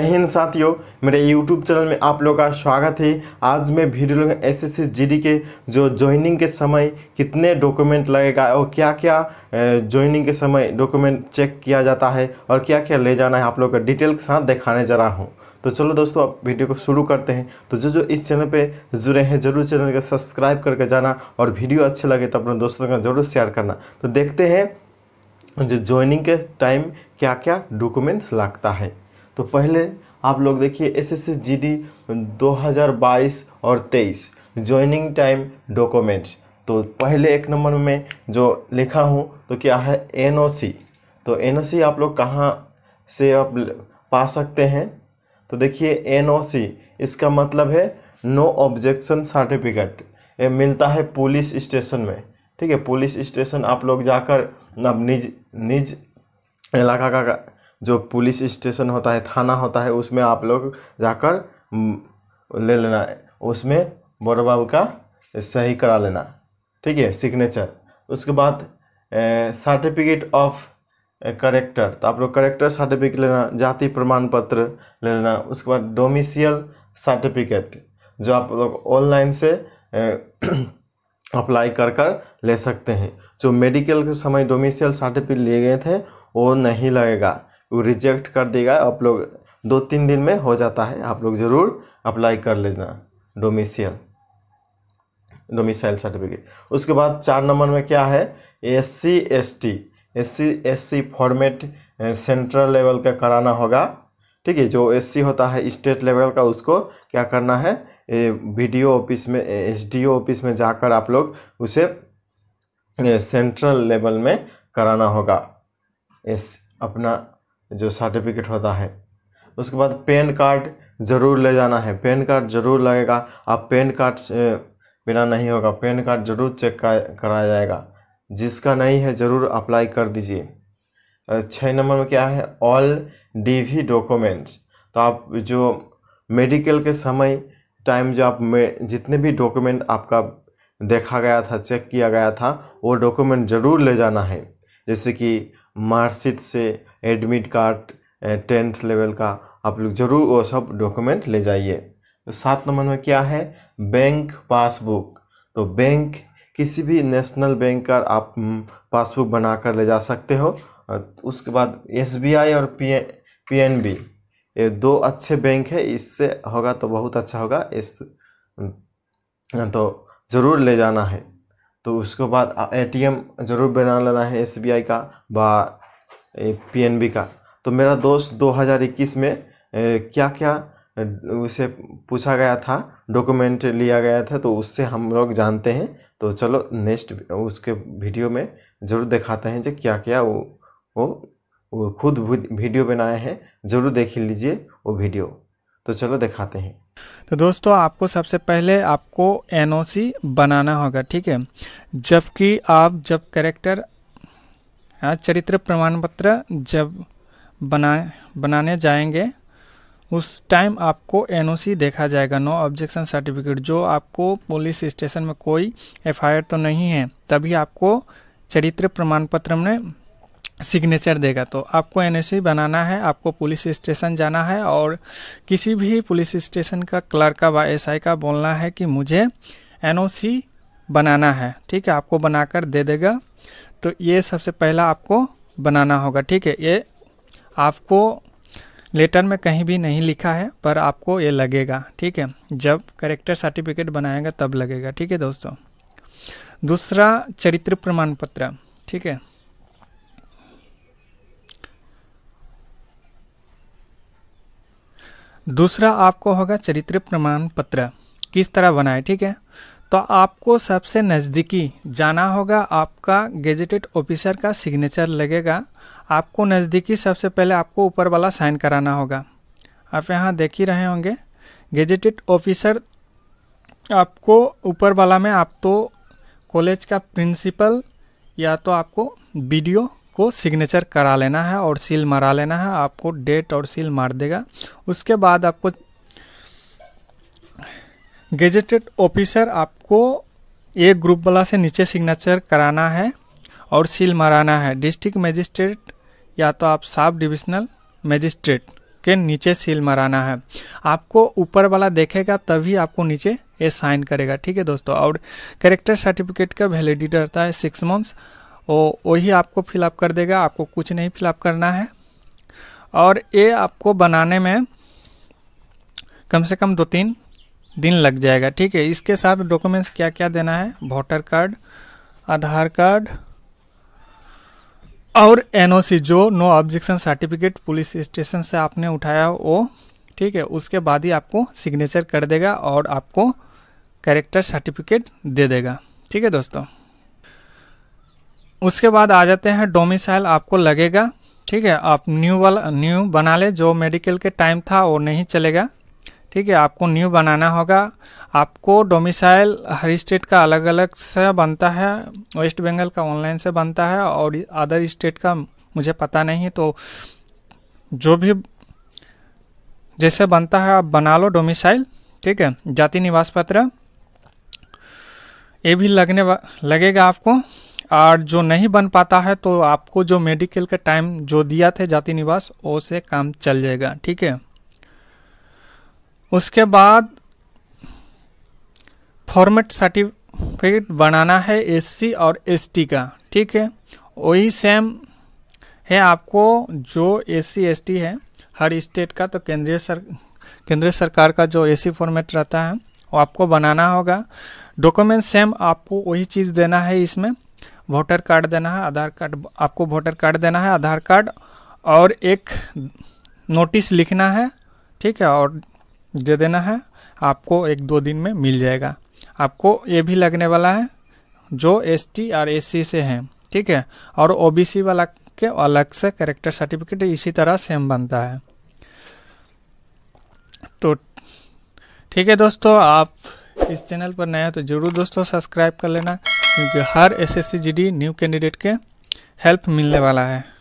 हिंद साथियों मेरे YouTube channel में आप लोगों का स्वागत है आज मैं वीडियो लूँगा एस एस जीडी के जो ज्वाइनिंग के समय कितने डॉक्यूमेंट लगेगा और क्या क्या ज्वाइनिंग के समय डॉक्यूमेंट चेक किया जाता है और क्या क्या ले जाना है आप लोगों का डिटेल के साथ दिखाने जा रहा हूँ तो चलो दोस्तों आप वीडियो को शुरू करते हैं तो जो जो इस चैनल पे जुड़े हैं जरूर चैनल को सब्सक्राइब करके जाना और वीडियो अच्छे लगे तो अपने दोस्तों का जरूर शेयर करना तो देखते हैं जो ज्वाइनिंग के टाइम क्या क्या डॉक्यूमेंट्स लगता है तो पहले आप लोग देखिए S S S G D दो हज़ार बाईस और तेईस ज्वाइनिंग टाइम डॉक्यूमेंट्स तो पहले एक नंबर में जो लिखा हूँ तो क्या है एन ओ सी तो एन ओ सी आप लोग कहाँ से आप पा सकते हैं तो देखिए एन ओ सी इसका मतलब है नो ऑब्जेक्शन सर्टिफिकेट ये मिलता है पुलिस स्टेशन में ठीक है पुलिस स्टेशन आप लोग जाकर अब निज निज इलाका का जो पुलिस स्टेशन होता है थाना होता है उसमें आप लोग जाकर ले लेना उसमें बड़े बाबू का सही करा लेना ठीक है सिग्नेचर उसके बाद सर्टिफिकेट ऑफ करेक्टर तो आप लोग करेक्टर सर्टिफिकेट लेना जाति प्रमाण पत्र ले लेना उसके बाद डोमिसियल सर्टिफिकेट जो आप लोग ऑनलाइन से अप्लाई कर कर ले सकते हैं जो मेडिकल के समय डोमिसियल सर्टिफिकेट लिए गए थे वो नहीं लगेगा वो रिजेक्ट कर देगा आप लोग दो तीन दिन में हो जाता है आप लोग ज़रूर अप्लाई कर लेना डोमिसियल डोमिसाइल सर्टिफिकेट उसके बाद चार नंबर में क्या है S C S T S C S C format central level का कराना होगा ठीक है जो एस सी होता है स्टेट लेवल का उसको क्या करना है बी डी ऑफिस में एस डी ऑफिस में जाकर आप लोग उसे सेंट्रल लेवल में कराना होगा एस अपना जो सर्टिफिकेट होता है उसके बाद पेन कार्ड ज़रूर ले जाना है पेन कार्ड ज़रूर लगेगा आप पेन कार्ड बिना नहीं होगा पेन कार्ड ज़रूर चेक कराया जाएगा जिसका नहीं है ज़रूर अप्लाई कर दीजिए छः नंबर में क्या है ऑल डीवी डॉक्यूमेंट्स तो आप जो मेडिकल के समय टाइम जो आप जितने भी डॉक्यूमेंट आपका देखा गया था चेक किया गया था वो डॉक्यूमेंट ज़रूर ले जाना है जैसे कि मार्कशीट से एडमिट कार्ड टेंथ लेवल का आप लोग ज़रूर वो सब डॉक्यूमेंट ले जाइए तो सात नंबर में क्या है बैंक पासबुक तो बैंक किसी भी नेशनल बैंक का आप पासबुक बनाकर ले जा सकते हो उसके बाद एस और पी पीएनबी ये दो अच्छे बैंक है इससे होगा तो बहुत अच्छा होगा इस तो ज़रूर ले जाना है तो उसके बाद एटीएम ज़रूर बना लेना है एसबीआई का बा पीएनबी का तो मेरा दोस्त 2021 में क्या क्या उसे पूछा गया था डॉक्यूमेंट लिया गया था तो उससे हम लोग जानते हैं तो चलो नेक्स्ट उसके वीडियो में ज़रूर दिखाते हैं जो क्या क्या वो वो, वो खुद वीडियो बनाए हैं ज़रूर देख लीजिए वो वीडियो तो चलो दिखाते हैं तो दोस्तों आपको सबसे पहले आपको एनओसी बनाना होगा ठीक है जबकि आप जब करेक्टर हाँ, चरित्र प्रमाण पत्र जब बना बनाने जाएंगे उस टाइम आपको एनओसी देखा जाएगा नो ऑब्जेक्शन सर्टिफिकेट जो आपको पुलिस स्टेशन में कोई एफआईआर तो नहीं है तभी आपको चरित्र प्रमाण पत्र में सिग्नेचर देगा तो आपको एन बनाना है आपको पुलिस स्टेशन जाना है और किसी भी पुलिस स्टेशन का क्लर्क का व एस का बोलना है कि मुझे एन बनाना है ठीक है आपको बनाकर दे देगा तो ये सबसे पहला आपको बनाना होगा ठीक है ये आपको लेटर में कहीं भी नहीं लिखा है पर आपको ये लगेगा ठीक है जब करेक्टर सर्टिफिकेट बनाएगा तब लगेगा ठीक है दोस्तों दूसरा चरित्र प्रमाण पत्र ठीक है दूसरा आपको होगा चरित्र प्रमाण पत्र किस तरह बनाए ठीक है तो आपको सबसे नज़दीकी जाना होगा आपका गेजेटेड ऑफिसर का सिग्नेचर लगेगा आपको नज़दीकी सबसे पहले आपको ऊपर वाला साइन कराना होगा आप यहाँ देख ही रहे होंगे गेजेटेड ऑफिसर आपको ऊपर वाला में आप तो कॉलेज का प्रिंसिपल या तो आपको वीडियो को सिग्नेचर करा लेना है और सील मरा लेना है आपको डेट और सील मार देगा उसके बाद आपको गेजेटेड ऑफिसर आपको एक ग्रुप वाला से नीचे सिग्नेचर कराना है और सील मराना है डिस्ट्रिक्ट मजिस्ट्रेट या तो आप सब डिविजनल मजिस्ट्रेट के नीचे सील मराना है आपको ऊपर वाला देखेगा तभी आपको नीचे ये साइन करेगा ठीक है दोस्तों और करेक्टर सर्टिफिकेट का वैलिडिटी रहता है सिक्स मंथ्स वो वही आपको फिलअप कर देगा आपको कुछ नहीं फिलअप करना है और ये आपको बनाने में कम से कम दो तीन दिन लग जाएगा ठीक है इसके साथ डॉक्यूमेंट्स क्या क्या देना है वोटर कार्ड आधार कार्ड और एनओसी जो no objection certificate police station से आपने उठाया वो ठीक है उसके बाद ही आपको सिग्नेचर कर देगा और आपको कैरेक्टर सर्टिफिकेट दे देगा ठीक है दोस्तों उसके बाद आ जाते हैं डोमिसाइल आपको लगेगा ठीक है आप न्यू वाला न्यू बना ले जो मेडिकल के टाइम था वो नहीं चलेगा ठीक है आपको न्यू बनाना होगा आपको डोमिसाइल हर स्टेट का अलग अलग से बनता है वेस्ट बंगाल का ऑनलाइन से बनता है और अदर स्टेट का मुझे पता नहीं तो जो भी जैसे बनता है आप बना लो डोमिसाइल ठीक है जाति निवास पत्र ये भी लगने लगेगा आपको और जो नहीं बन पाता है तो आपको जो मेडिकल का टाइम जो दिया था जाति निवास वो से काम चल जाएगा ठीक है उसके बाद फॉर्मेट सर्टिफिकेट बनाना है एससी और एसटी का ठीक है वही सेम है आपको जो एससी एसटी है हर स्टेट का तो केंद्रीय सर केंद्रीय सरकार का जो एसी फॉर्मेट रहता है वो आपको बनाना होगा डॉक्यूमेंट सेम आपको वही चीज़ देना है इसमें वोटर कार्ड देना है आधार कार्ड आपको वोटर कार्ड देना है आधार कार्ड और एक नोटिस लिखना है ठीक है और दे देना है आपको एक दो दिन में मिल जाएगा आपको ये भी लगने वाला है जो टी और सी से हैं ठीक है और सी वाला के अलग से करेक्टर सर्टिफिकेट इसी तरह सेम बनता है तो ठीक है दोस्तों आप इस चैनल पर नए हो तो ज़रूर दोस्तों सब्सक्राइब कर लेना क्योंकि हर जी डी न्यू कैंडिडेट के हेल्प मिलने वाला है